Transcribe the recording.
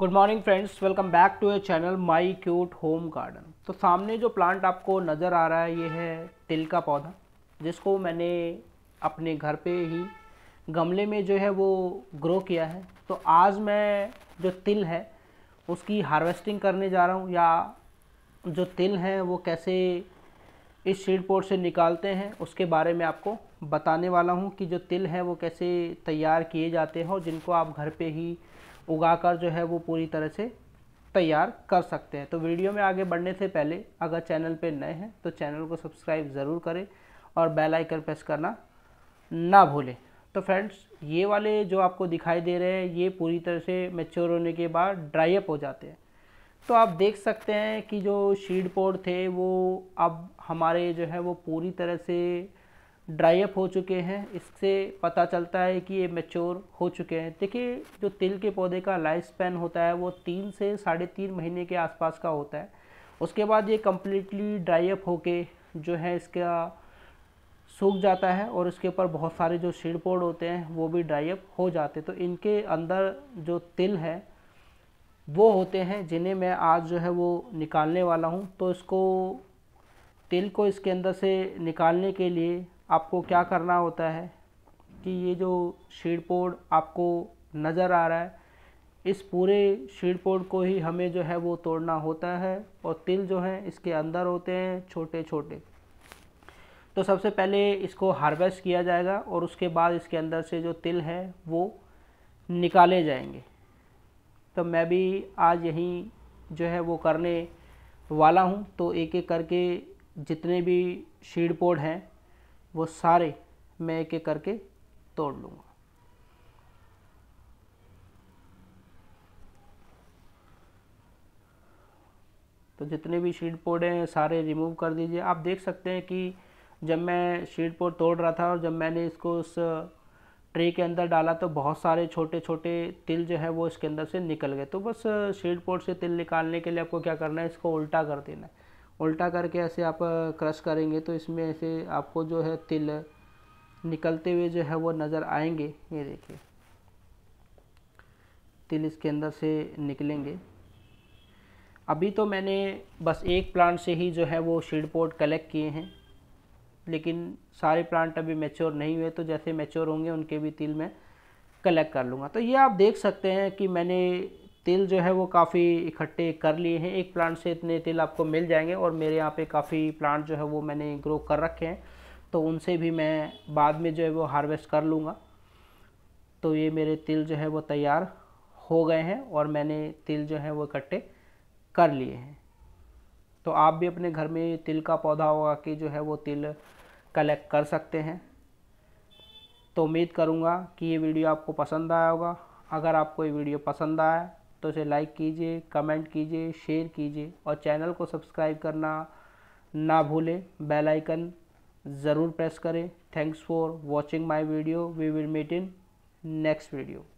good morning friends welcome back to your channel my cute home garden तो सामने जो plant आपको नज़र आ रहा है ये है तिल का पौधा जिसको मैंने अपने घर पे ही गमले में जो है वो ग्रो किया है तो आज मैं जो तिल है उसकी हार्वेस्टिंग करने जा रहा हूँ या जो तिल हैं वो कैसे इस शीड पोर्ट से निकालते हैं उसके बारे में आपको बताने वाला हूँ कि जो तिल है वो कैसे तैयार किए जाते हैं और जिनको आप घर पर ही उगाकर जो है वो पूरी तरह से तैयार कर सकते हैं तो वीडियो में आगे बढ़ने से पहले अगर चैनल पे नए हैं तो चैनल को सब्सक्राइब ज़रूर करें और बेल आइकन प्रेस करना ना भूलें तो फ्रेंड्स ये वाले जो आपको दिखाई दे रहे हैं ये पूरी तरह से मेच्योर होने के बाद ड्राई अप हो जाते हैं तो आप देख सकते हैं कि जो शीड पोड थे वो अब हमारे जो है वो पूरी तरह से ड्राई अप हो चुके हैं इससे पता चलता है कि ये मेच्योर हो चुके हैं देखिए जो तिल के पौधे का लाइफ स्पैन होता है वो तीन से साढ़े तीन महीने के आसपास का होता है उसके बाद ये कम्प्लीटली ड्राई अप होके जो है इसका सूख जाता है और इसके ऊपर बहुत सारे जो पोड़ होते हैं वो भी ड्राई अप हो जाते तो इनके अंदर जो तिल है वो होते हैं जिन्हें मैं आज जो है वो निकालने वाला हूँ तो इसको तिल को इसके अंदर से निकालने के लिए आपको क्या करना होता है कि ये जो शीड पोर्ड आपको नज़र आ रहा है इस पूरे शीड पोर्ड को ही हमें जो है वो तोड़ना होता है और तिल जो है इसके अंदर होते हैं छोटे छोटे तो सबसे पहले इसको हार्वेस्ट किया जाएगा और उसके बाद इसके अंदर से जो तिल है वो निकाले जाएंगे तो मैं भी आज यहीं जो है वो करने वाला हूँ तो एक एक करके जितने भी शीड पोर्ड हैं वो सारे मैं एक एक करके तोड़ लूँगा तो जितने भी शीट पोर्ड हैं सारे रिमूव कर दीजिए आप देख सकते हैं कि जब मैं शीट पोर्ड तोड़ रहा था और जब मैंने इसको उस ट्रे के अंदर डाला तो बहुत सारे छोटे छोटे तिल जो है वो इसके अंदर से निकल गए तो बस शीट पोड से तिल निकालने के लिए आपको क्या करना है इसको उल्टा कर देना है उल्टा करके ऐसे आप क्रश करेंगे तो इसमें ऐसे आपको जो है तिल निकलते हुए जो है वो नज़र आएंगे ये देखिए तिल इसके अंदर से निकलेंगे अभी तो मैंने बस एक प्लांट से ही जो है वो शीड पोर्ट कलेक्ट किए हैं लेकिन सारे प्लांट अभी मेच्योर नहीं हुए तो जैसे मेच्योर होंगे उनके भी तिल मैं कलेक्ट कर लूँगा तो ये आप देख सकते हैं कि मैंने तिल जो है वो काफ़ी इकट्ठे कर लिए हैं एक प्लांट से इतने तिल आपको मिल जाएंगे और मेरे यहाँ पे काफ़ी प्लांट जो है वो मैंने ग्रो कर रखे हैं तो उनसे भी मैं बाद में जो है वो हार्वेस्ट कर लूँगा तो ये मेरे तिल जो है वो तैयार हो गए हैं और मैंने तिल जो है वो इकट्ठे कर लिए हैं तो आप भी अपने घर में तिल का पौधा उगा के जो है वो तिल कलेक्ट कर सकते हैं तो उम्मीद करूँगा कि ये वीडियो आपको पसंद आया होगा अगर आपको ये वीडियो पसंद आया तो इसे लाइक कीजिए कमेंट कीजिए शेयर कीजिए और चैनल को सब्सक्राइब करना ना भूलें बेल आइकन ज़रूर प्रेस करें thanks for watching my video we will meet in next video